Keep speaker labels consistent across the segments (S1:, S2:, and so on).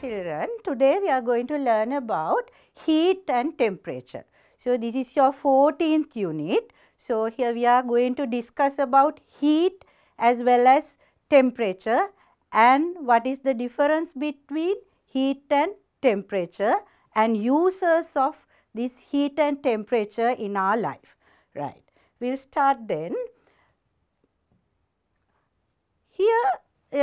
S1: children, today we are going to learn about heat and temperature. So, this is your 14th unit. So, here we are going to discuss about heat as well as temperature and what is the difference between heat and temperature and uses of this heat and temperature in our life. Right. We will start then. Here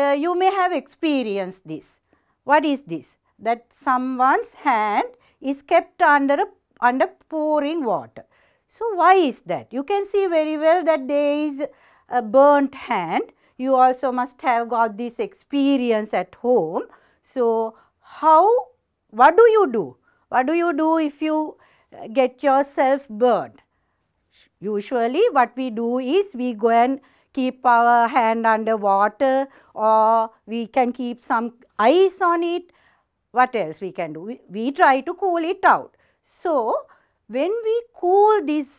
S1: uh, you may have experienced this. What is this? That someone's hand is kept under, a, under pouring water. So, why is that? You can see very well that there is a burnt hand. You also must have got this experience at home. So, how, what do you do? What do you do if you uh, get yourself burned? Usually what we do is we go and keep our hand under water or we can keep some ice on it. What else we can do? We, we try to cool it out. So, when we cool this,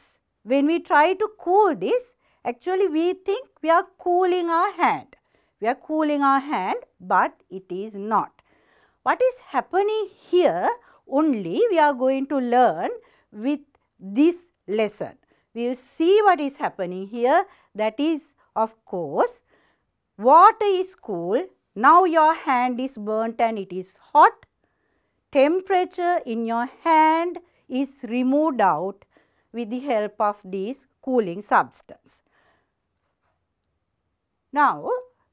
S1: when we try to cool this, actually we think we are cooling our hand. We are cooling our hand, but it is not. What is happening here only we are going to learn with this lesson. We will see what is happening here that is of course. Water is cool, now your hand is burnt and it is hot. Temperature in your hand is removed out with the help of this cooling substance. Now,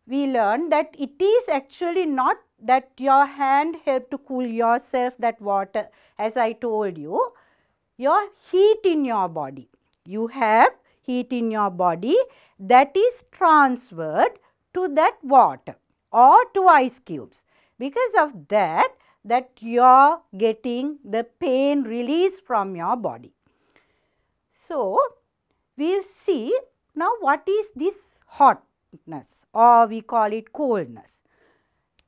S1: we learn that it is actually not that your hand help to cool yourself that water as I told you, your heat in your body. You have heat in your body that is transferred to that water or to ice cubes. Because of that, that you are getting the pain release from your body. So, we will see now what is this hotness or we call it coldness.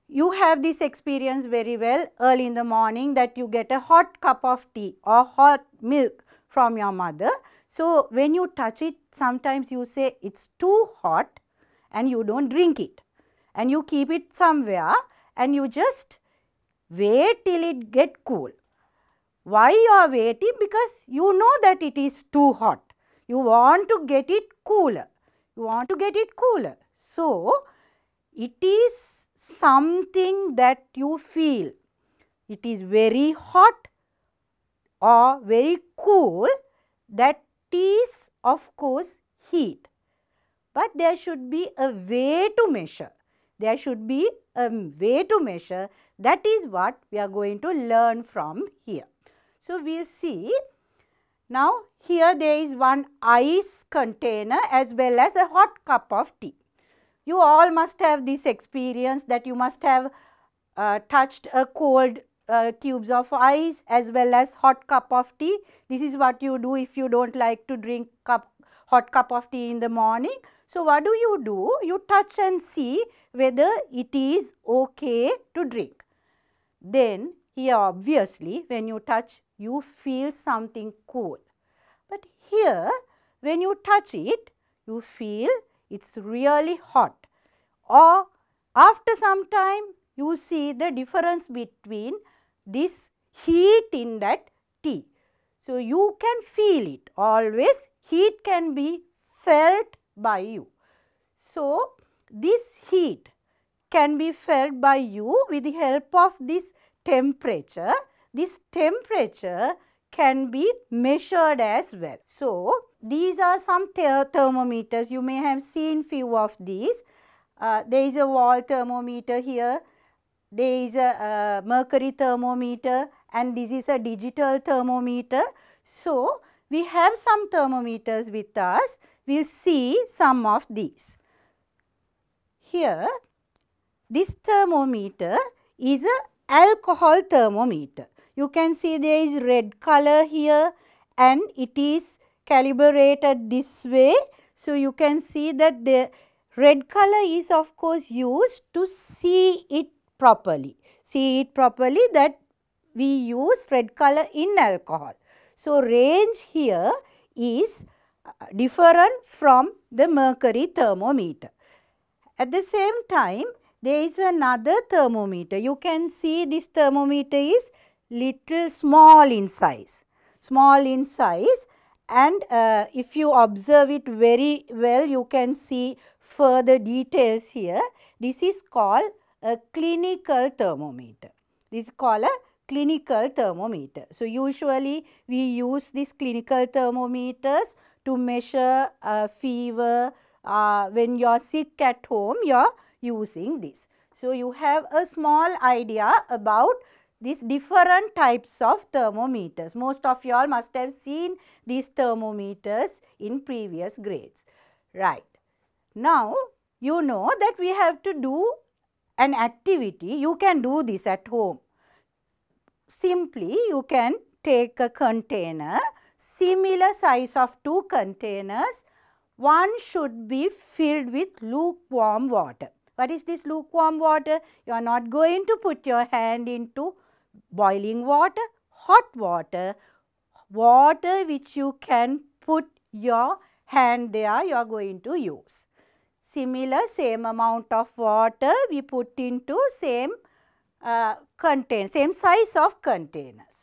S1: You have this experience very well early in the morning that you get a hot cup of tea or hot milk from your mother so, when you touch it sometimes you say it is too hot and you do not drink it and you keep it somewhere and you just wait till it get cool. Why you are waiting? Because you know that it is too hot. You want to get it cooler. You want to get it cooler. So, it is something that you feel. It is very hot or very cool that is of course heat, but there should be a way to measure. There should be a way to measure that is what we are going to learn from here. So, we will see now here there is one ice container as well as a hot cup of tea. You all must have this experience that you must have uh, touched a cold uh, cubes of ice as well as hot cup of tea. This is what you do if you do not like to drink cup, hot cup of tea in the morning. So, what do you do? You touch and see whether it is okay to drink. Then here obviously when you touch you feel something cool. But here when you touch it you feel it is really hot or after some time you see the difference between this heat in that tea. So, you can feel it always heat can be felt by you. So, this heat can be felt by you with the help of this temperature. This temperature can be measured as well. So, these are some thermometers you may have seen few of these. Uh, there is a wall thermometer here, there is a uh, mercury thermometer and this is a digital thermometer. So, we have some thermometers with us, we will see some of these. Here, this thermometer is a alcohol thermometer. You can see there is red color here and it is calibrated this way. So, you can see that the red color is of course used to see it properly. See it properly that we use red color in alcohol. So, range here is uh, different from the mercury thermometer. At the same time, there is another thermometer. You can see this thermometer is little small in size, small in size and uh, if you observe it very well, you can see further details here. This is called a clinical thermometer. This is called a clinical thermometer. So, usually we use these clinical thermometers to measure uh, fever. Uh, when you are sick at home, you are using this. So, you have a small idea about these different types of thermometers. Most of you all must have seen these thermometers in previous grades. Right. Now, you know that we have to do an activity, you can do this at home. Simply, you can take a container, similar size of two containers, one should be filled with lukewarm water. What is this lukewarm water? You are not going to put your hand into boiling water, hot water, water which you can put your hand there you are going to use similar same amount of water we put into same uh, same size of containers.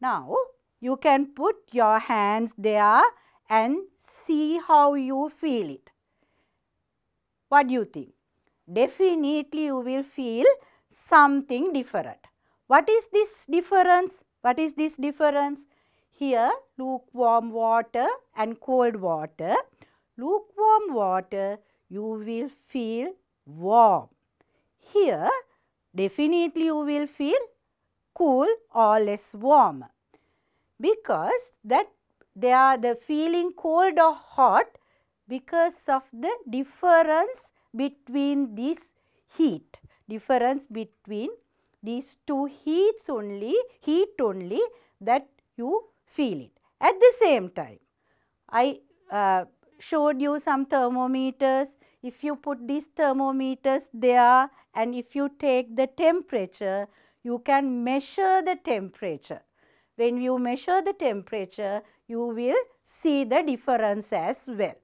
S1: Now, you can put your hands there and see how you feel it. What do you think? Definitely you will feel something different. What is this difference? What is this difference? Here lukewarm water and cold water. Lukewarm water you will feel warm. Here, definitely you will feel cool or less warm because that they are the feeling cold or hot because of the difference between this heat, difference between these two heats only, heat only that you feel it. At the same time, I uh, showed you some thermometers. If you put these thermometers there and if you take the temperature, you can measure the temperature. When you measure the temperature, you will see the difference as well.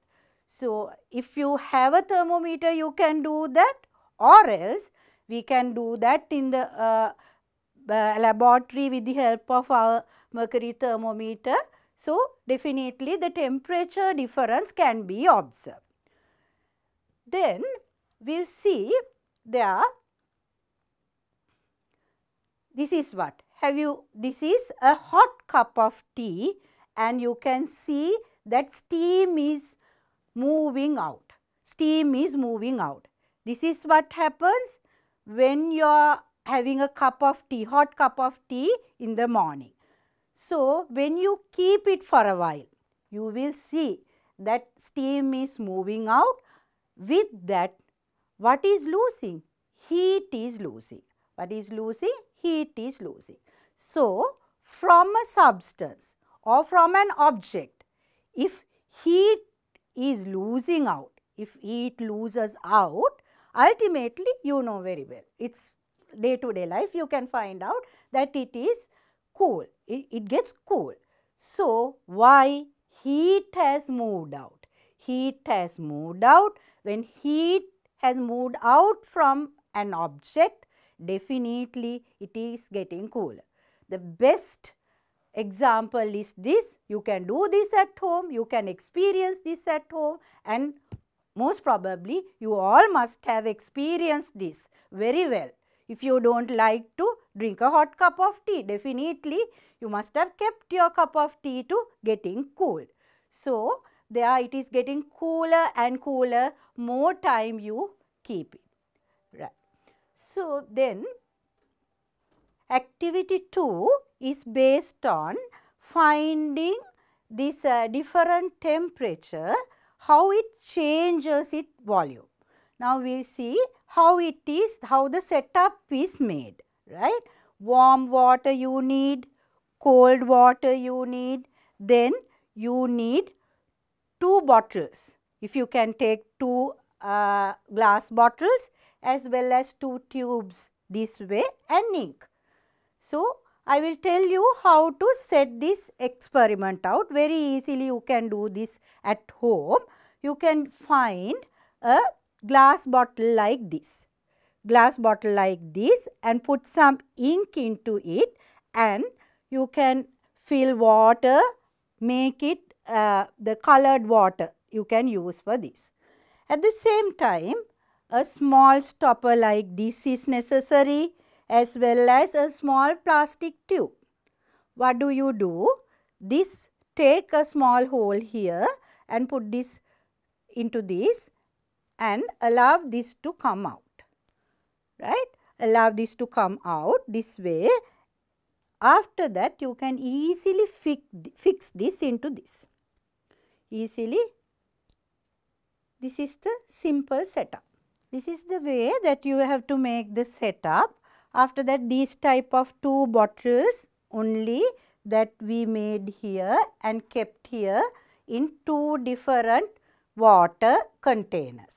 S1: So, if you have a thermometer, you can do that or else we can do that in the uh, uh laboratory with the help of our mercury thermometer so, definitely the temperature difference can be observed. Then we will see there this is what have you this is a hot cup of tea and you can see that steam is moving out steam is moving out this is what happens when you are having a cup of tea hot cup of tea in the morning so, when you keep it for a while, you will see that steam is moving out. With that, what is losing? Heat is losing. What is losing? Heat is losing. So, from a substance or from an object, if heat is losing out, if heat loses out, ultimately you know very well. It's day to day life you can find out that it is cool, it, it gets cool. So, why? Heat has moved out. Heat has moved out. When heat has moved out from an object, definitely it is getting cool. The best example is this. You can do this at home, you can experience this at home and most probably you all must have experienced this very well. If you don't like to, Drink a hot cup of tea. Definitely, you must have kept your cup of tea to getting cool. So, there it is getting cooler and cooler more time you keep it. Right. So, then activity 2 is based on finding this uh, different temperature, how it changes its volume. Now, we see how it is, how the setup is made right. Warm water you need, cold water you need, then you need two bottles. If you can take two uh, glass bottles as well as two tubes this way and ink. So, I will tell you how to set this experiment out very easily you can do this at home. You can find a glass bottle like this glass bottle like this and put some ink into it and you can fill water, make it uh, the colored water you can use for this. At the same time, a small stopper like this is necessary as well as a small plastic tube. What do you do? This take a small hole here and put this into this and allow this to come out right. Allow this to come out this way. After that you can easily fix, fix this into this. Easily this is the simple setup. This is the way that you have to make the setup. After that these type of two bottles only that we made here and kept here in two different water containers.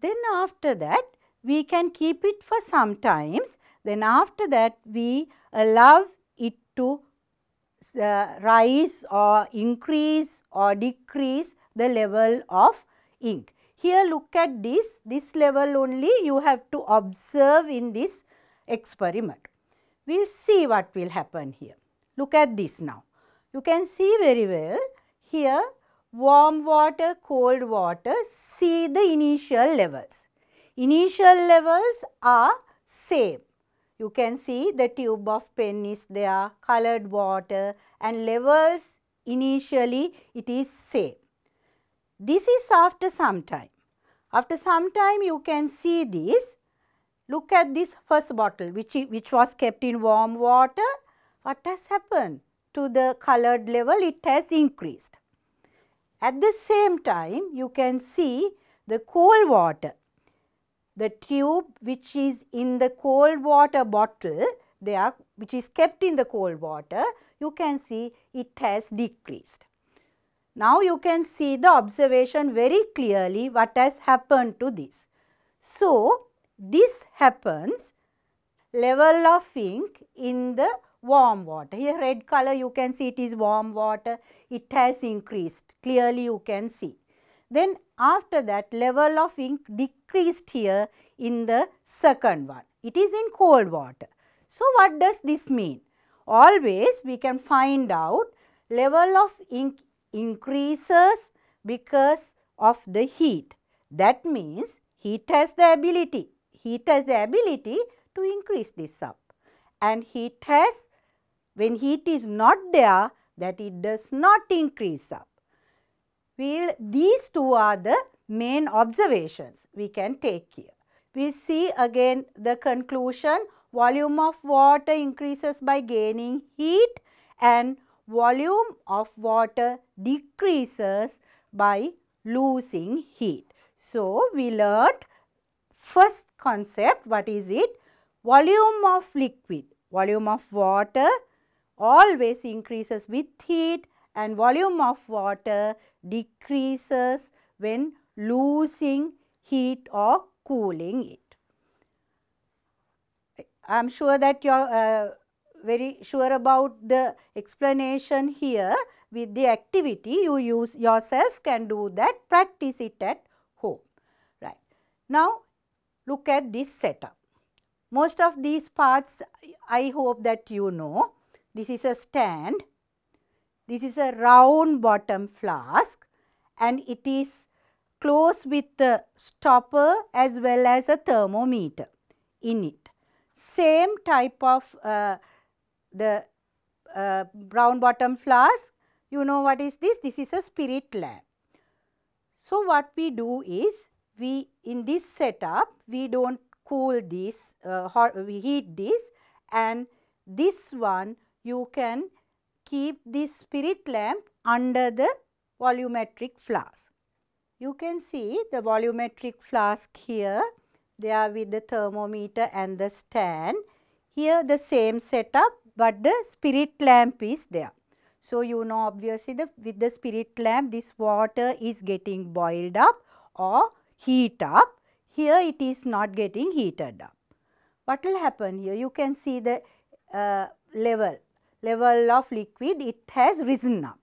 S1: Then after that we can keep it for some times. Then after that, we allow uh, it to uh, rise or increase or decrease the level of ink. Here look at this, this level only you have to observe in this experiment. We will see what will happen here. Look at this now. You can see very well here warm water, cold water, see the initial levels. Initial levels are same. You can see the tube of pen is there, colored water and levels initially it is same. This is after some time. After some time you can see this. Look at this first bottle which, which was kept in warm water. What has happened to the colored level? It has increased. At the same time you can see the cold water the tube which is in the cold water bottle they are which is kept in the cold water you can see it has decreased. Now you can see the observation very clearly what has happened to this. So this happens level of ink in the warm water. Here red color you can see it is warm water, it has increased clearly you can see. Then after that level of ink decreased increased here in the second one. It is in cold water. So, what does this mean? Always we can find out level of ink increases because of the heat. That means heat has the ability, heat has the ability to increase this up and heat has, when heat is not there that it does not increase up. We'll, these two are the main observations we can take here. We see again the conclusion volume of water increases by gaining heat and volume of water decreases by losing heat. So, we learnt first concept what is it? Volume of liquid, volume of water always increases with heat and volume of water decreases when losing heat or cooling it. I am sure that you are uh, very sure about the explanation here with the activity you use yourself can do that practice it at home right. Now look at this setup. Most of these parts I hope that you know. This is a stand, this is a round bottom flask and it is close with a stopper as well as a thermometer in it. Same type of uh, the uh, brown bottom flask, you know what is this? This is a spirit lamp. So, what we do is we in this setup we do not cool this, uh, hot, we heat this and this one you can keep this spirit lamp under the volumetric flask. You can see the volumetric flask here. They are with the thermometer and the stand. Here the same setup but the spirit lamp is there. So, you know obviously the, with the spirit lamp this water is getting boiled up or heat up. Here it is not getting heated up. What will happen here? You can see the uh, level, level of liquid it has risen up.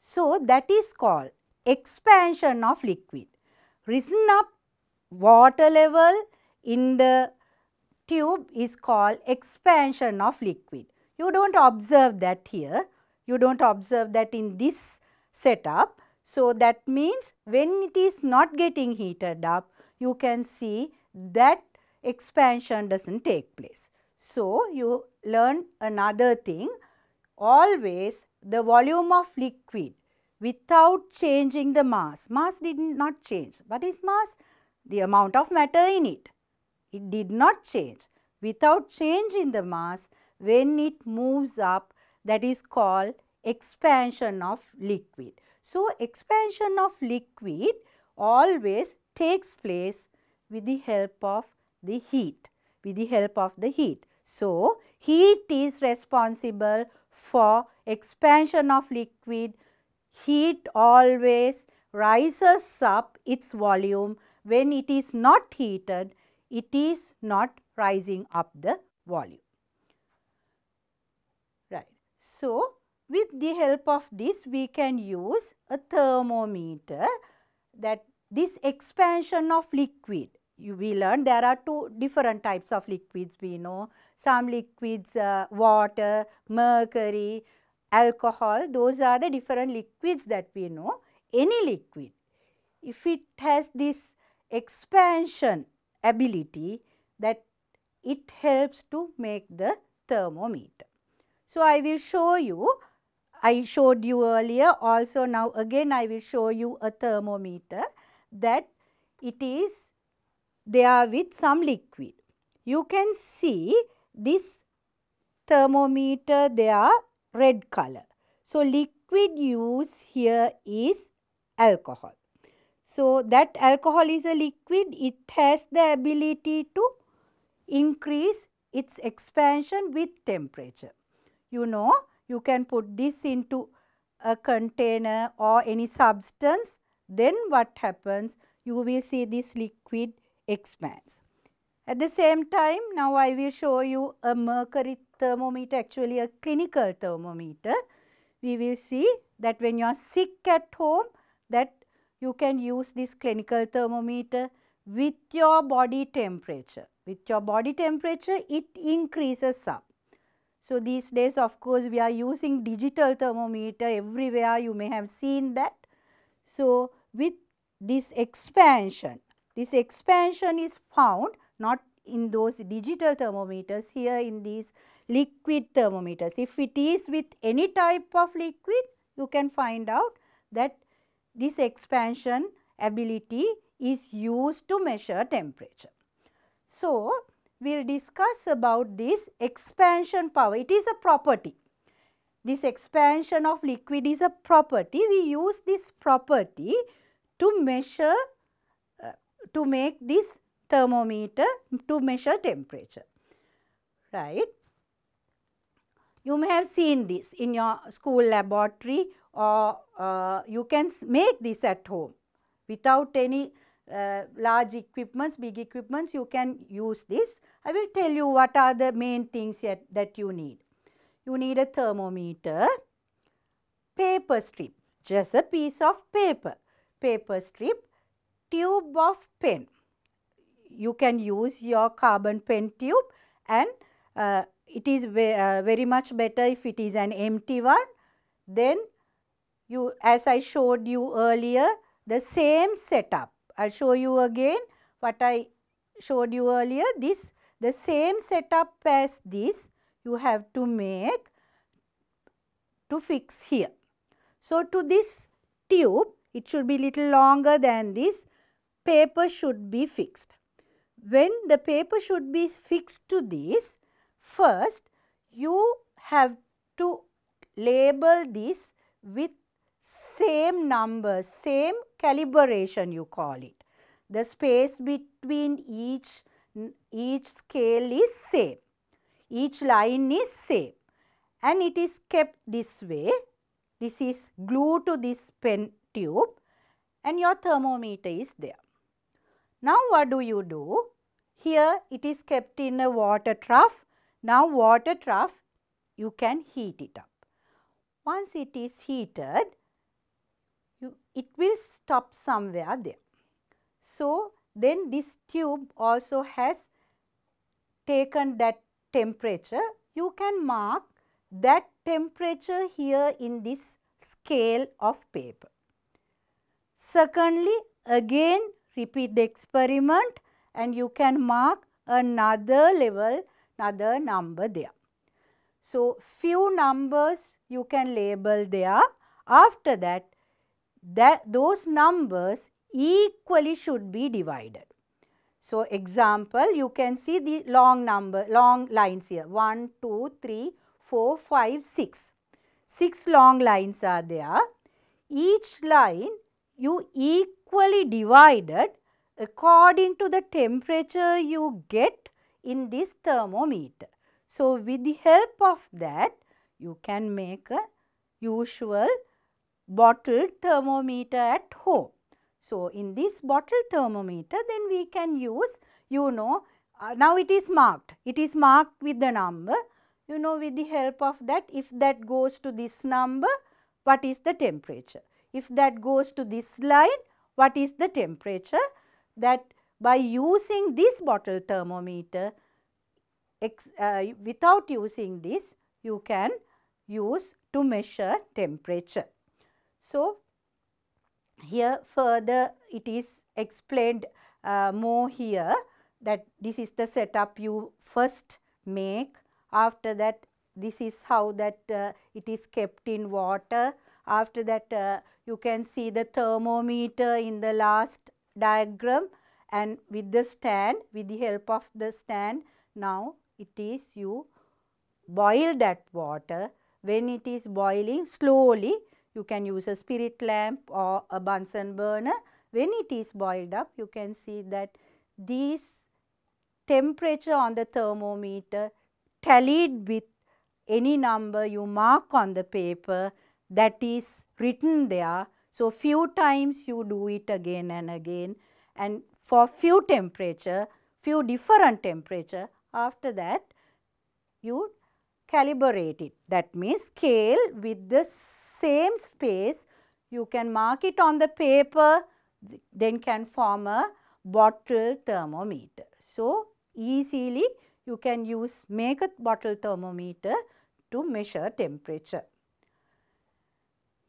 S1: So, that is called expansion of liquid. Risen up water level in the tube is called expansion of liquid. You do not observe that here, you do not observe that in this setup. So, that means when it is not getting heated up, you can see that expansion does not take place. So, you learn another thing always the volume of liquid without changing the mass. Mass did not change. What is mass? The amount of matter in it. It did not change. Without change in the mass, when it moves up, that is called expansion of liquid. So, expansion of liquid always takes place with the help of the heat, with the help of the heat. So, heat is responsible for expansion of liquid heat always rises up its volume when it is not heated it is not rising up the volume. Right. So, with the help of this we can use a thermometer that this expansion of liquid you, we learn. there are two different types of liquids we know some liquids uh, water mercury alcohol, those are the different liquids that we know, any liquid. If it has this expansion ability that it helps to make the thermometer. So, I will show you, I showed you earlier also now again I will show you a thermometer that it is there with some liquid. You can see this thermometer there red color. So, liquid used here is alcohol. So, that alcohol is a liquid, it has the ability to increase its expansion with temperature. You know, you can put this into a container or any substance, then what happens? You will see this liquid expands. At the same time, now I will show you a mercury thermometer actually a clinical thermometer. We will see that when you are sick at home that you can use this clinical thermometer with your body temperature. With your body temperature it increases up. So, these days of course, we are using digital thermometer everywhere you may have seen that. So, with this expansion, this expansion is found not in those digital thermometers here in these liquid thermometers. If it is with any type of liquid, you can find out that this expansion ability is used to measure temperature. So, we will discuss about this expansion power. It is a property. This expansion of liquid is a property. We use this property to measure, uh, to make this thermometer to measure temperature, right. You may have seen this in your school laboratory or uh, you can make this at home without any uh, large equipments, big equipments, you can use this. I will tell you what are the main things yet that you need. You need a thermometer, paper strip, just a piece of paper, paper strip, tube of pen. You can use your carbon pen tube and uh, it is uh, very much better if it is an empty one. Then you as I showed you earlier the same setup. I will show you again what I showed you earlier this the same setup as this you have to make to fix here. So, to this tube it should be little longer than this paper should be fixed. When the paper should be fixed to this First, you have to label this with same numbers, same calibration you call it. The space between each, each scale is same, each line is same and it is kept this way. This is glued to this pen tube and your thermometer is there. Now, what do you do? Here it is kept in a water trough now water trough, you can heat it up. Once it is heated, you, it will stop somewhere there. So, then this tube also has taken that temperature. You can mark that temperature here in this scale of paper. Secondly, again repeat the experiment and you can mark another level another number there. So, few numbers you can label there. After that, that those numbers equally should be divided. So, example you can see the long number long lines here 1, 2, 3, 4, 5, 6. 6 long lines are there. Each line you equally divided according to the temperature you get in this thermometer. So, with the help of that you can make a usual bottled thermometer at home. So, in this bottle thermometer then we can use you know uh, now it is marked it is marked with the number you know with the help of that if that goes to this number what is the temperature if that goes to this line what is the temperature that by using this bottle thermometer uh, without using this you can use to measure temperature. So, here further it is explained uh, more here that this is the setup you first make after that this is how that uh, it is kept in water after that uh, you can see the thermometer in the last diagram and with the stand with the help of the stand now it is you boil that water when it is boiling slowly you can use a spirit lamp or a Bunsen burner when it is boiled up you can see that this temperature on the thermometer tallied with any number you mark on the paper that is written there. So, few times you do it again and again and for few temperature, few different temperature. After that, you calibrate it. That means scale with the same space. You can mark it on the paper, then can form a bottle thermometer. So, easily you can use make a bottle thermometer to measure temperature.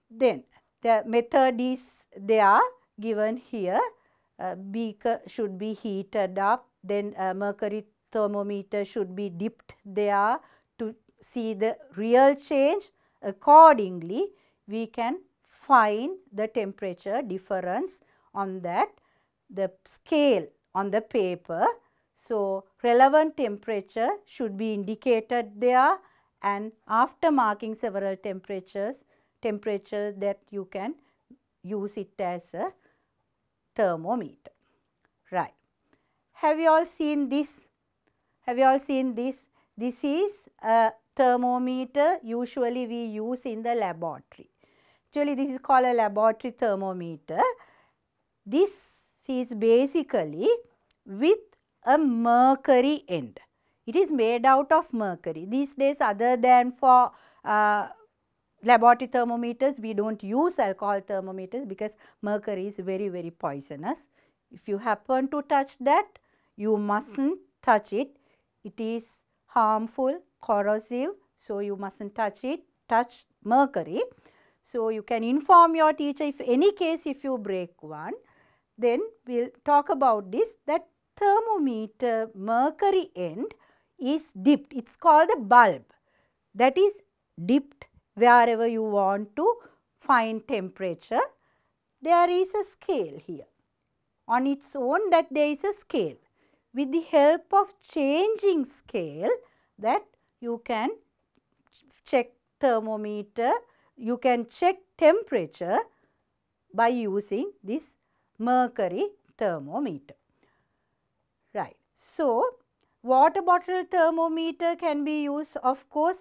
S1: Then the method is they are given here uh, beaker should be heated up, then uh, mercury thermometer should be dipped there to see the real change. Accordingly, we can find the temperature difference on that the scale on the paper. So, relevant temperature should be indicated there and after marking several temperatures, temperature that you can use it as a thermometer. Right. Have you all seen this? Have you all seen this? This is a thermometer usually we use in the laboratory. Actually, this is called a laboratory thermometer. This is basically with a mercury end. It is made out of mercury. These days other than for uh, laboratory thermometers, we do not use alcohol thermometers because mercury is very, very poisonous. If you happen to touch that, you must not touch it. It is harmful, corrosive, so you must not touch it, touch mercury. So, you can inform your teacher if any case if you break one, then we will talk about this that thermometer mercury end is dipped, it is called the bulb that is dipped wherever you want to find temperature, there is a scale here. On its own that there is a scale. With the help of changing scale that you can check thermometer, you can check temperature by using this mercury thermometer. Right. So, water bottle thermometer can be used of course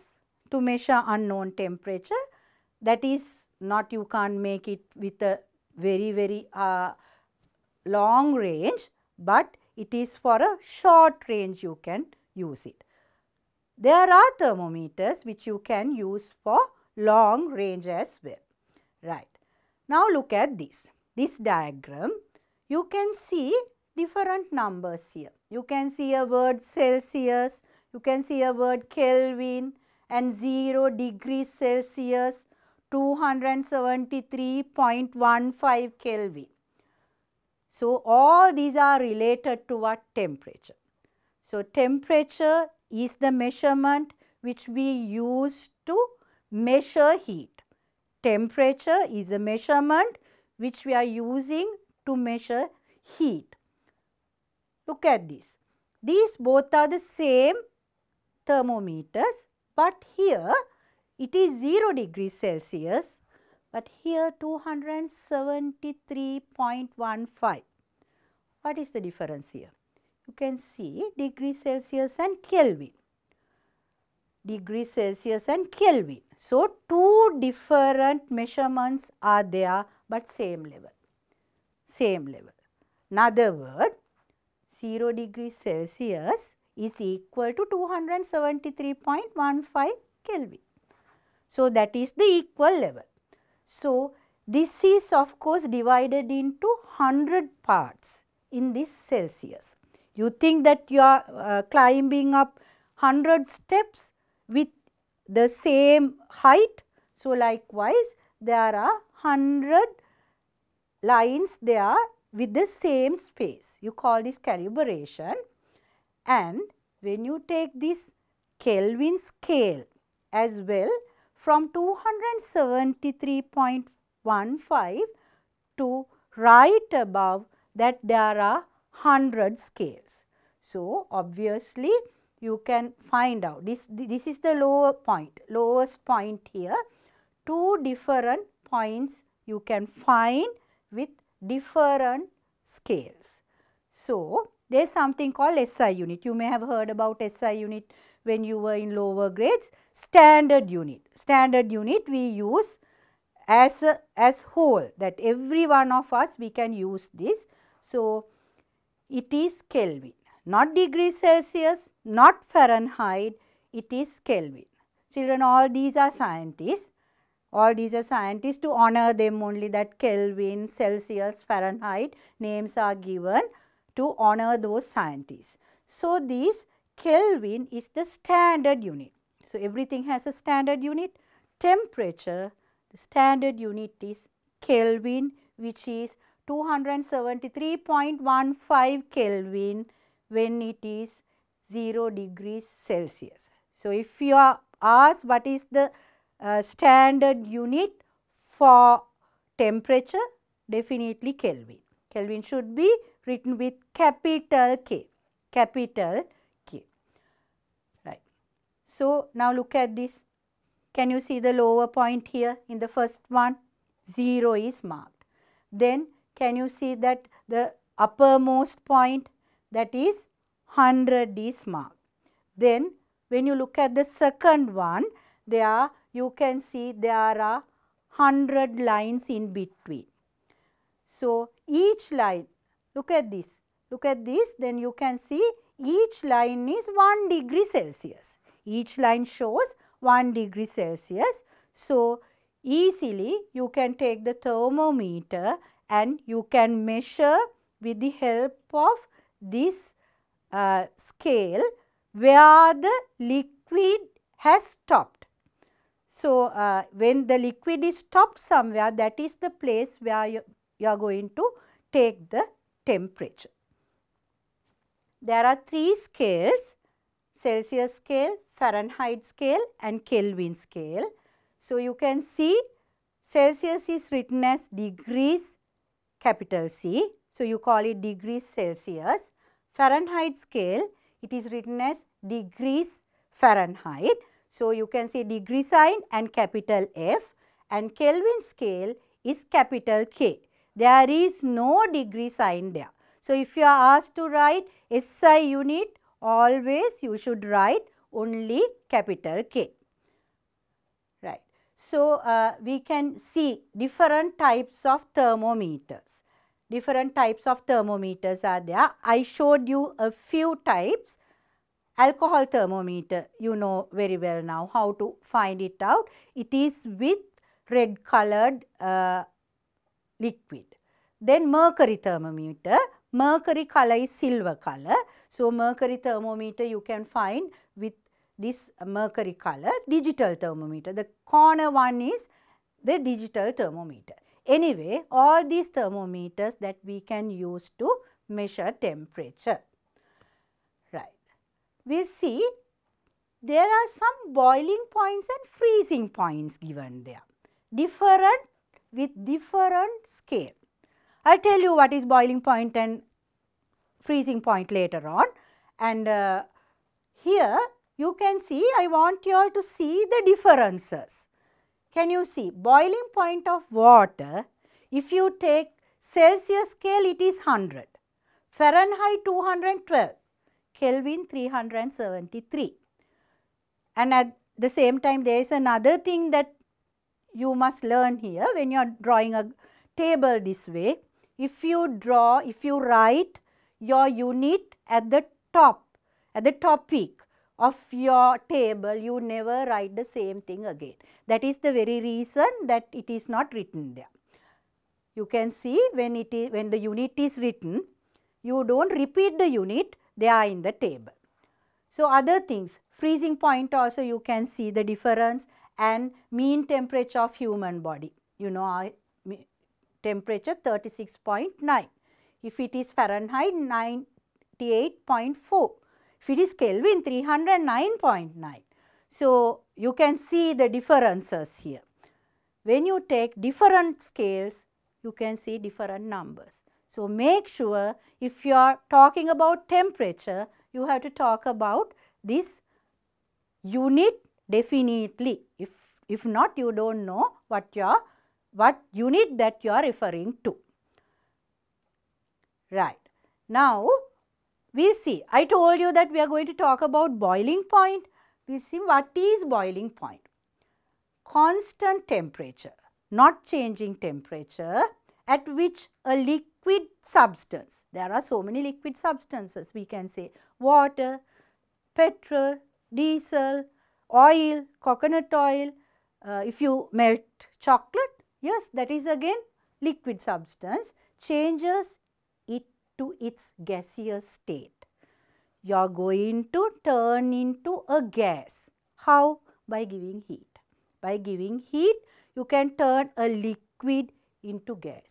S1: to measure unknown temperature that is not you can't make it with a very very uh, long range but it is for a short range you can use it. There are thermometers which you can use for long range as well. Right. Now look at this. This diagram you can see different numbers here. You can see a word Celsius, you can see a word Kelvin, and 0 degrees Celsius 273.15 Kelvin. So, all these are related to what temperature. So, temperature is the measurement which we use to measure heat. Temperature is a measurement which we are using to measure heat. Look at this. These both are the same thermometers but here it is 0 degree Celsius, but here 273.15. What is the difference here? You can see degree Celsius and Kelvin, degree Celsius and Kelvin. So, two different measurements are there, but same level, same level. In other word, 0 degree Celsius is equal to 273.15 Kelvin. So, that is the equal level. So, this is of course divided into 100 parts in this Celsius. You think that you are uh, climbing up 100 steps with the same height. So, likewise there are 100 lines there with the same space. You call this calibration and when you take this Kelvin scale as well from 273.15 to right above that there are 100 scales. So, obviously you can find out this this is the lower point lowest point here two different points you can find with different scales. So, there is something called SI unit. You may have heard about SI unit when you were in lower grades. Standard unit. Standard unit we use as a, as whole that every one of us we can use this. So, it is Kelvin not degrees Celsius, not Fahrenheit, it is Kelvin. Children all these are scientists, all these are scientists to honor them only that Kelvin, Celsius, Fahrenheit names are given to honor those scientists. So, this Kelvin is the standard unit. So, everything has a standard unit. Temperature, the standard unit is Kelvin which is 273.15 Kelvin when it is 0 degrees Celsius. So, if you are asked what is the uh, standard unit for temperature, definitely Kelvin. Kelvin should be written with capital K, capital K, right. So, now look at this. Can you see the lower point here in the first one? 0 is marked. Then can you see that the uppermost point that is 100 is marked. Then when you look at the second one, there you can see there are 100 lines in between. So, each line Look at this, look at this, then you can see each line is 1 degree Celsius. Each line shows 1 degree Celsius. So, easily you can take the thermometer and you can measure with the help of this uh, scale where the liquid has stopped. So, uh, when the liquid is stopped somewhere that is the place where you, you are going to take the temperature. There are three scales, Celsius scale, Fahrenheit scale and Kelvin scale. So, you can see Celsius is written as degrees capital C. So, you call it degrees Celsius. Fahrenheit scale, it is written as degrees Fahrenheit. So, you can see degree sign and capital F and Kelvin scale is capital K. There is no degree sign there. So, if you are asked to write SI unit, always you should write only capital K. Right. So, uh, we can see different types of thermometers. Different types of thermometers are there. I showed you a few types. Alcohol thermometer, you know very well now how to find it out. It is with red colored uh, liquid. Then mercury thermometer, mercury color is silver color. So, mercury thermometer you can find with this mercury color digital thermometer. The corner one is the digital thermometer. Anyway, all these thermometers that we can use to measure temperature. Right. We see there are some boiling points and freezing points given there. Different with different scale. I will tell you what is boiling point and freezing point later on and uh, here you can see I want you all to see the differences. Can you see boiling point of water if you take Celsius scale it is 100, Fahrenheit 212, Kelvin 373 and at the same time there is another thing that you must learn here when you are drawing a table this way. If you draw, if you write your unit at the top, at the top peak of your table, you never write the same thing again. That is the very reason that it is not written there. You can see when it is, when the unit is written, you do not repeat the unit, they are in the table. So, other things, freezing point also you can see the difference and mean temperature of human body. You know temperature 36.9. If it is Fahrenheit 98.4. If it is Kelvin 309.9. So, you can see the differences here. When you take different scales, you can see different numbers. So, make sure if you are talking about temperature, you have to talk about this unit definitely if if not you do not know what your what unit that you are referring to. Right. Now, we see I told you that we are going to talk about boiling point. We see what is boiling point. Constant temperature, not changing temperature at which a liquid substance, there are so many liquid substances we can say water, petrol, diesel, oil, coconut oil, uh, if you melt chocolate, yes that is again liquid substance changes it to its gaseous state. You are going to turn into a gas. How? By giving heat. By giving heat, you can turn a liquid into gas.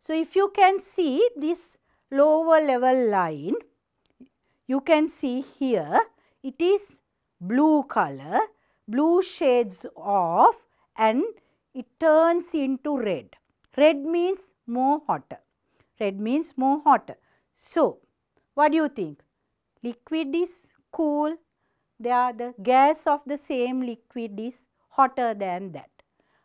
S1: So, if you can see this lower level line, you can see here it is blue color, blue shades off and it turns into red. Red means more hotter. Red means more hotter. So, what do you think? Liquid is cool. They are the gas of the same liquid is hotter than that.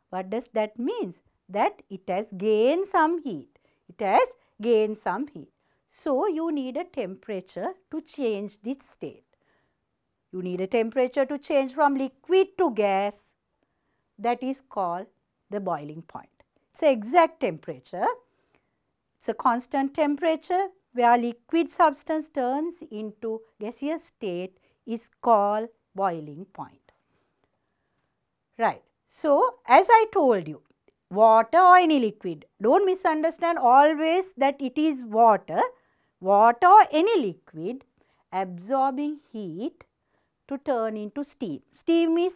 S1: What does that means? That it has gained some heat. It has gained some heat. So, you need a temperature to change this state. You need a temperature to change from liquid to gas that is called the boiling point. It is exact temperature. It is a constant temperature where liquid substance turns into gaseous state is called boiling point. Right. So, as I told you water or any liquid do not misunderstand always that it is water. Water or any liquid absorbing heat to turn into steam. Steam is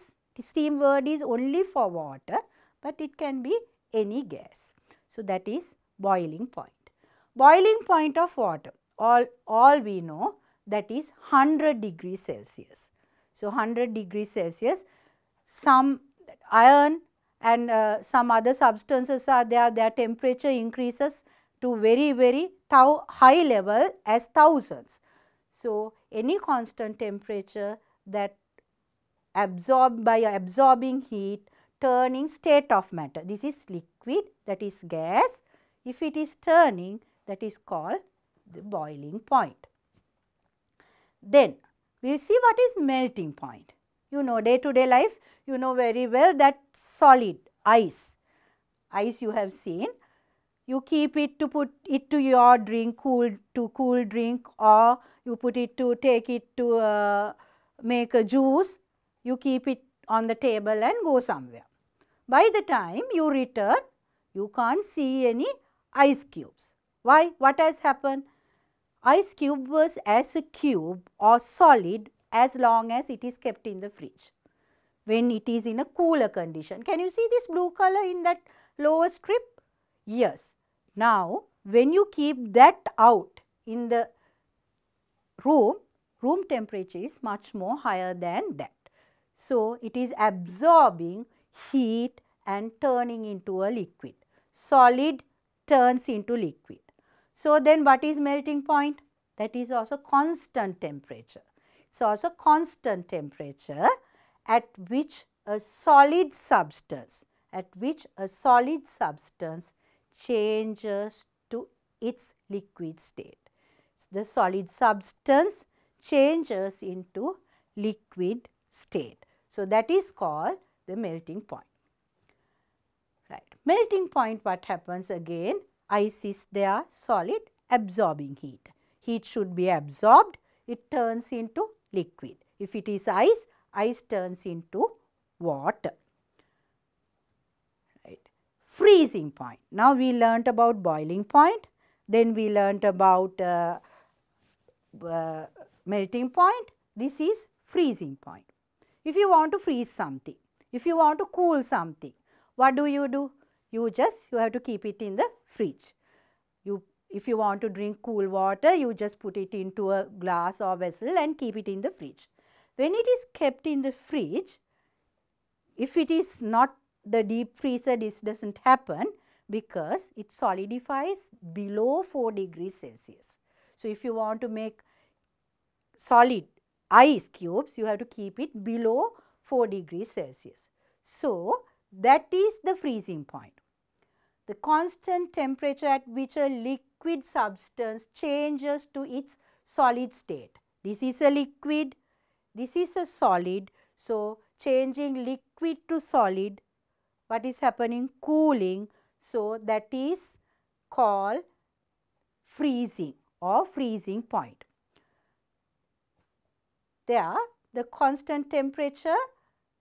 S1: steam word is only for water, but it can be any gas. So, that is boiling point. Boiling point of water all, all we know that is 100 degrees Celsius. So, 100 degrees Celsius some iron and uh, some other substances are there their temperature increases to very very high level as thousands. So, any constant temperature that absorb by absorbing heat turning state of matter. This is liquid that is gas. If it is turning that is called the boiling point. Then we will see what is melting point. You know day to day life you know very well that solid ice, ice you have seen. You keep it to put it to your drink cool to cool drink or you put it to take it to uh, make a juice, you keep it on the table and go somewhere. By the time you return, you can't see any ice cubes. Why? What has happened? Ice cube was as a cube or solid as long as it is kept in the fridge when it is in a cooler condition. Can you see this blue color in that lower strip? Yes. Now, when you keep that out in the room, room temperature is much more higher than that. So, it is absorbing heat and turning into a liquid. Solid turns into liquid. So, then what is melting point? That is also constant temperature. It is also constant temperature at which a solid substance, at which a solid substance changes to its liquid state. The solid substance changes into liquid state. So, that is called the melting point. Right. Melting point what happens again ice is there solid absorbing heat. Heat should be absorbed it turns into liquid. If it is ice, ice turns into water. Right. Freezing point. Now, we learnt about boiling point, then we learnt about uh, uh, melting point, this is freezing point. If you want to freeze something, if you want to cool something, what do you do? You just, you have to keep it in the fridge. You, if you want to drink cool water, you just put it into a glass or vessel and keep it in the fridge. When it is kept in the fridge, if it is not the deep freezer, this does not happen because it solidifies below 4 degrees Celsius. So, if you want to make solid ice cubes, you have to keep it below 4 degrees Celsius. So, that is the freezing point. The constant temperature at which a liquid substance changes to its solid state. This is a liquid, this is a solid. So, changing liquid to solid, what is happening? Cooling. So, that is called freezing or freezing point. There, the constant temperature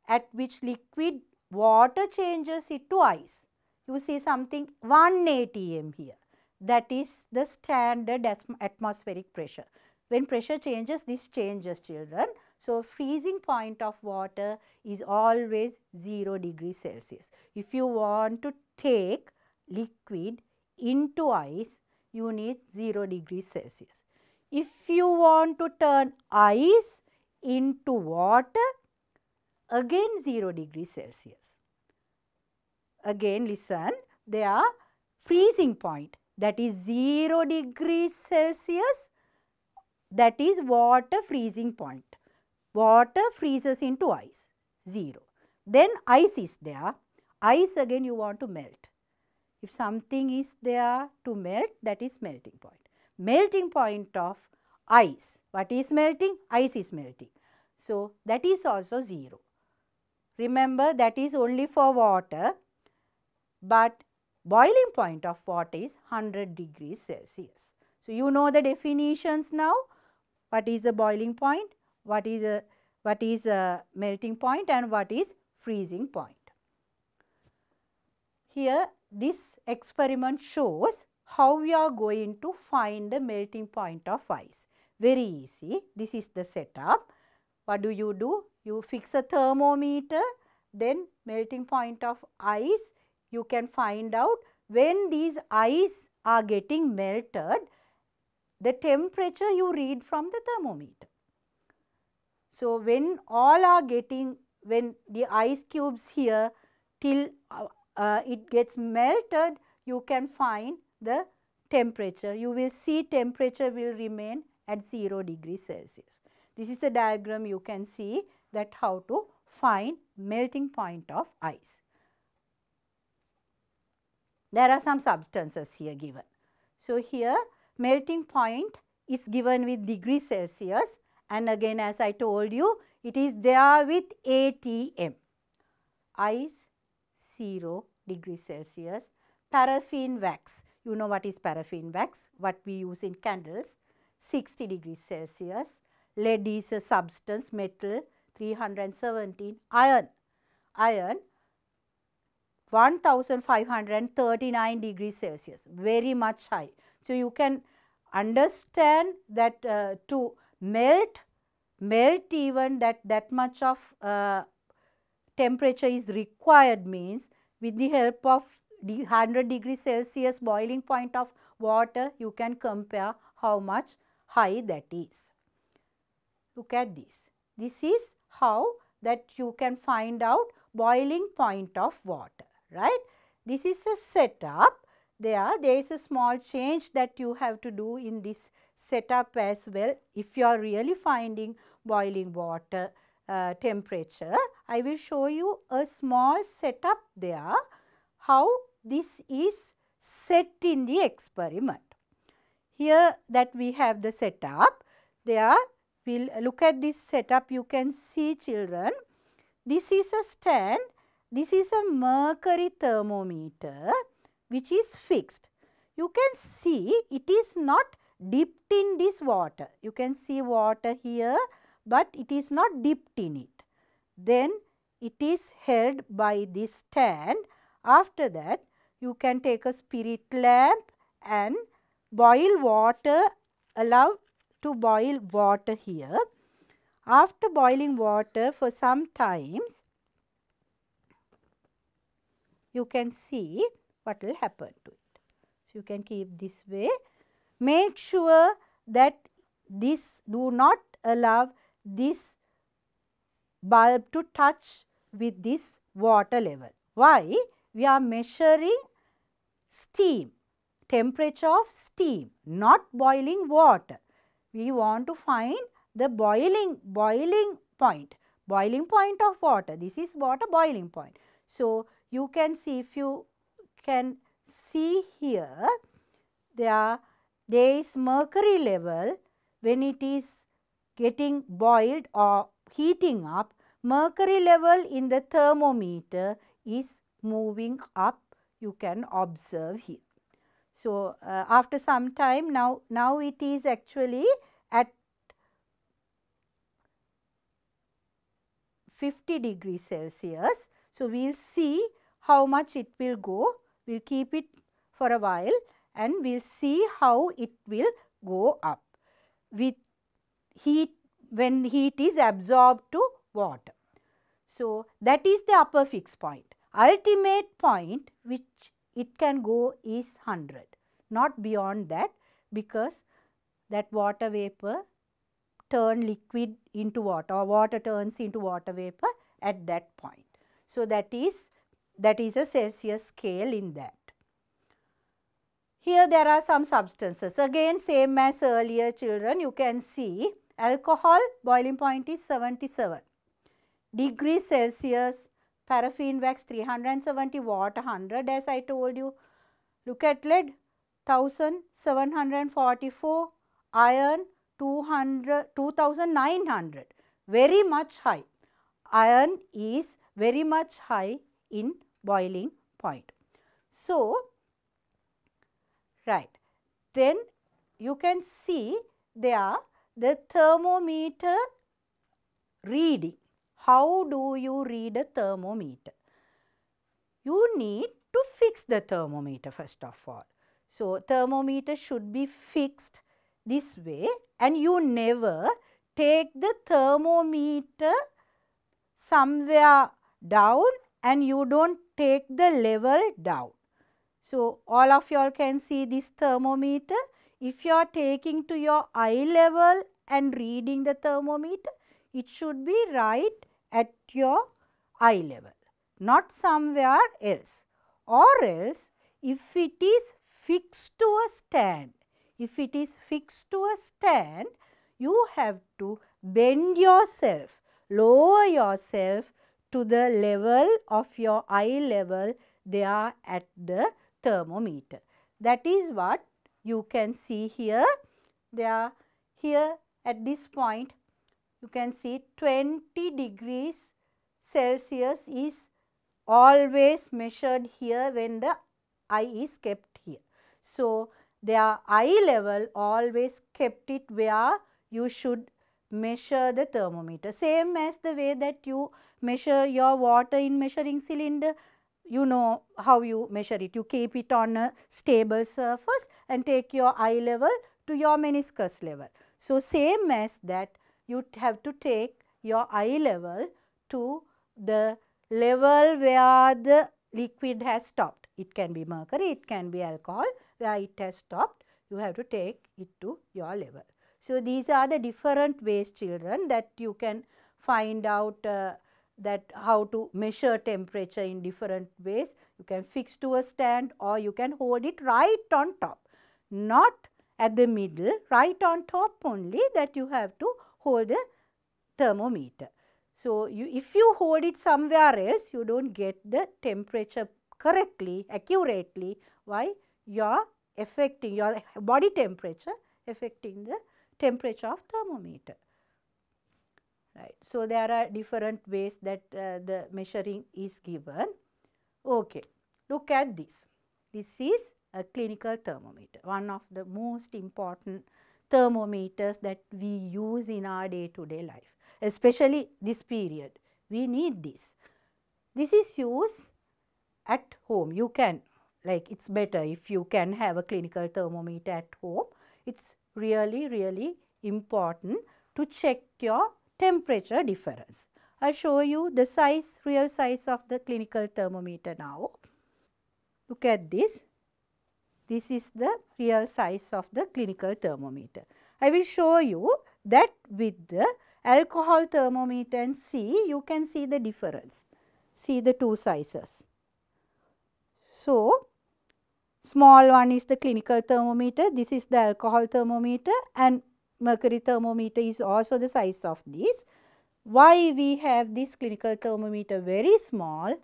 S1: at which liquid water changes into to ice. You see something one atm here. That is the standard atmospheric pressure. When pressure changes, this changes children. So, freezing point of water is always 0 degree Celsius. If you want to take liquid into ice, you need 0 degree Celsius. If you want to turn ice into water, Again 0 degree Celsius. Again listen, they are freezing point that is 0 degree Celsius that is water freezing point. Water freezes into ice 0. Then ice is there, ice again you want to melt. If something is there to melt that is melting point. Melting point of ice what is melting? Ice is melting. So, that is also 0. Remember that is only for water, but boiling point of water is 100 degrees Celsius. So, you know the definitions now, what is the boiling point, what is a, what is a melting point and what is freezing point. Here this experiment shows how we are going to find the melting point of ice very easy. This is the setup. What do you do? You fix a thermometer, then melting point of ice. You can find out when these ice are getting melted, the temperature you read from the thermometer. So, when all are getting, when the ice cubes here till uh, uh, it gets melted, you can find the temperature. You will see temperature will remain at 0 degree Celsius. This is a diagram you can see that how to find melting point of ice. There are some substances here given. So, here melting point is given with degree Celsius and again as I told you it is there with ATM ice 0 degree Celsius paraffin wax you know what is paraffin wax what we use in candles 60 degrees Celsius. Lead is a substance, metal 317, iron, iron 1539 degrees Celsius, very much high. So, you can understand that uh, to melt, melt even that, that much of uh, temperature is required means with the help of 100 degree Celsius boiling point of water, you can compare how much high that is. Look at this. This is how that you can find out boiling point of water, right. This is a setup. There, there is a small change that you have to do in this setup as well. If you are really finding boiling water uh, temperature, I will show you a small setup there, how this is set in the experiment here that we have the setup. There we will look at this setup you can see children. This is a stand, this is a mercury thermometer which is fixed. You can see it is not dipped in this water. You can see water here, but it is not dipped in it. Then it is held by this stand. After that, you can take a spirit lamp and boil water, allow to boil water here. After boiling water for some times, you can see what will happen to it. So, you can keep this way. Make sure that this do not allow this bulb to touch with this water level. Why? We are measuring steam temperature of steam, not boiling water. We want to find the boiling, boiling point, boiling point of water. This is water boiling point. So, you can see if you can see here, there, there is mercury level when it is getting boiled or heating up, mercury level in the thermometer is moving up, you can observe here. So, uh, after some time now, now it is actually at 50 degree Celsius. So, we will see how much it will go, we will keep it for a while and we will see how it will go up with heat when heat is absorbed to water. So, that is the upper fixed point. Ultimate point which it can go is 100 not beyond that because that water vapor turn liquid into water or water turns into water vapor at that point. So, that is that is a Celsius scale in that. Here there are some substances again same as earlier children you can see alcohol boiling point is 77 degree Celsius paraffin wax 370 watt 100 as I told you look at lead 1744 iron 2900 very much high iron is very much high in boiling point so right then you can see there the thermometer reading how do you read a thermometer you need to fix the thermometer first of all so, thermometer should be fixed this way and you never take the thermometer somewhere down and you do not take the level down. So, all of you all can see this thermometer. If you are taking to your eye level and reading the thermometer, it should be right at your eye level, not somewhere else. Or else, if it is fixed to a stand. If it is fixed to a stand, you have to bend yourself, lower yourself to the level of your eye level they are at the thermometer. That is what you can see here. They are here at this point you can see 20 degrees Celsius is always measured here when the eye is kept here. So, their eye level always kept it where you should measure the thermometer. Same as the way that you measure your water in measuring cylinder, you know how you measure it. You keep it on a stable surface and take your eye level to your meniscus level. So, same as that you have to take your eye level to the level where the liquid has stopped. It can be mercury, it can be alcohol where it has stopped you have to take it to your level. So, these are the different ways children that you can find out uh, that how to measure temperature in different ways. You can fix to a stand or you can hold it right on top, not at the middle, right on top only that you have to hold the thermometer. So, you, if you hold it somewhere else, you do not get the temperature correctly, accurately. Why? Your affecting your body temperature affecting the temperature of thermometer. Right. So, there are different ways that uh, the measuring is given. Okay. Look at this. This is a clinical thermometer, one of the most important thermometers that we use in our day to day life, especially this period. We need this. This is used at home. You can like it's better if you can have a clinical thermometer at home. It's really, really important to check your temperature difference. I'll show you the size, real size of the clinical thermometer now. Look at this. This is the real size of the clinical thermometer. I will show you that with the alcohol thermometer and see, you can see the difference. See the two sizes. So, Small one is the clinical thermometer, this is the alcohol thermometer and mercury thermometer is also the size of this. Why we have this clinical thermometer very small?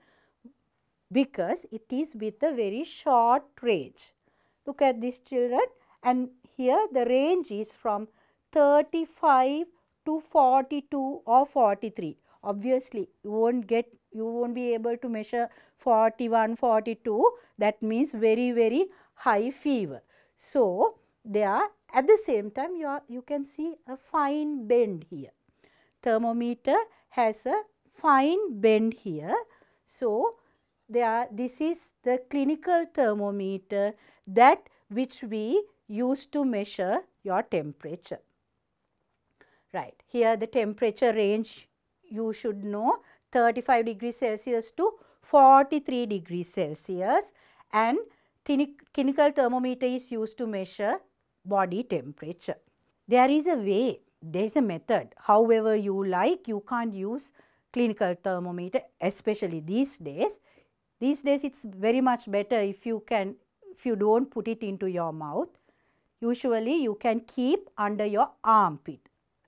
S1: Because it is with a very short range. Look at this, children and here the range is from 35 to 42 or 43. Obviously, you won't get you won't be able to measure 41, 42 that means very very high fever. So, there at the same time you, are, you can see a fine bend here. Thermometer has a fine bend here. So, there this is the clinical thermometer that which we use to measure your temperature. Right, here the temperature range you should know 35 degrees Celsius to 43 degrees Celsius and clinical thermometer is used to measure body temperature. There is a way, there is a method, however you like, you can't use clinical thermometer especially these days. These days it's very much better if you can, if you don't put it into your mouth. Usually you can keep under your armpit,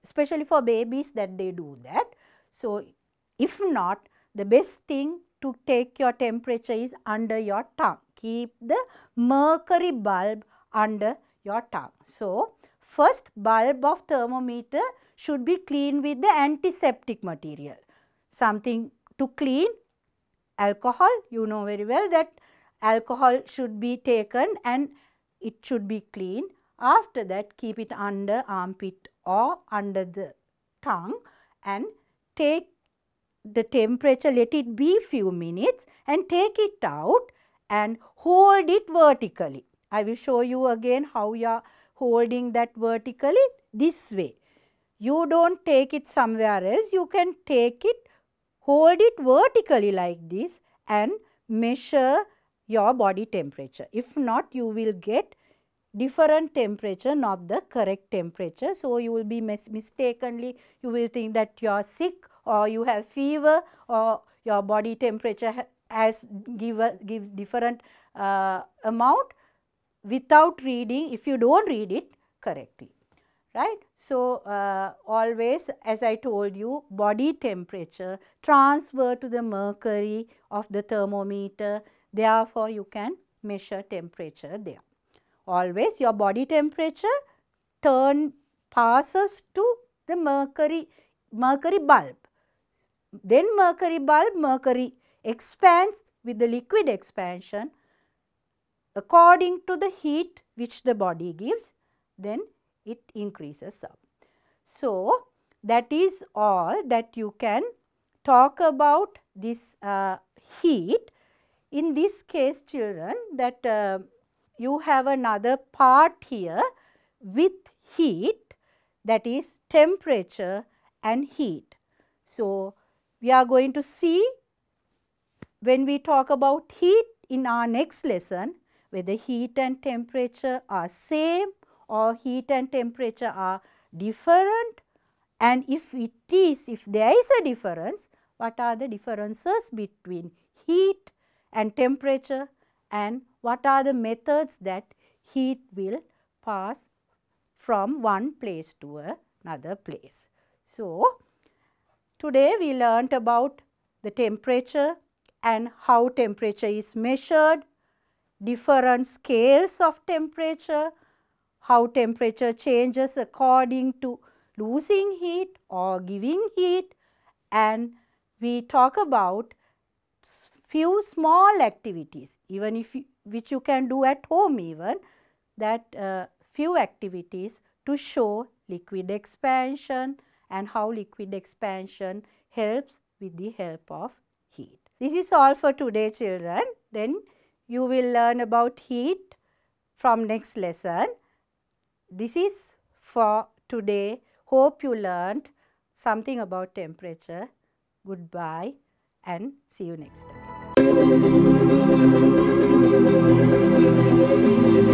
S1: especially for babies that they do that. So, if not, the best thing to take your temperature is under your tongue. Keep the mercury bulb under your tongue. So, first bulb of thermometer should be cleaned with the antiseptic material. Something to clean alcohol, you know very well that alcohol should be taken and it should be clean. After that, keep it under armpit or under the tongue and take the temperature, let it be few minutes and take it out and hold it vertically. I will show you again how you are holding that vertically this way. You don't take it somewhere else, you can take it, hold it vertically like this and measure your body temperature. If not, you will get different temperature, not the correct temperature. So, you will be mistakenly, you will think that you are sick or you have fever or your body temperature has give a, gives different uh, amount without reading if you do not read it correctly right. So, uh, always as I told you body temperature transfer to the mercury of the thermometer therefore, you can measure temperature there. Always your body temperature turn passes to the mercury mercury bulb then mercury bulb, mercury expands with the liquid expansion according to the heat which the body gives, then it increases up. So, that is all that you can talk about this uh, heat. In this case children that uh, you have another part here with heat that is temperature and heat. So, we are going to see when we talk about heat in our next lesson whether heat and temperature are same or heat and temperature are different and if it is, if there is a difference, what are the differences between heat and temperature and what are the methods that heat will pass from one place to another place. So, Today we learnt about the temperature and how temperature is measured, different scales of temperature, how temperature changes according to losing heat or giving heat and we talk about few small activities even if you, which you can do at home even that uh, few activities to show liquid expansion, and how liquid expansion helps with the help of heat. This is all for today children. Then you will learn about heat from next lesson. This is for today. Hope you learned something about temperature. Goodbye and see you next time.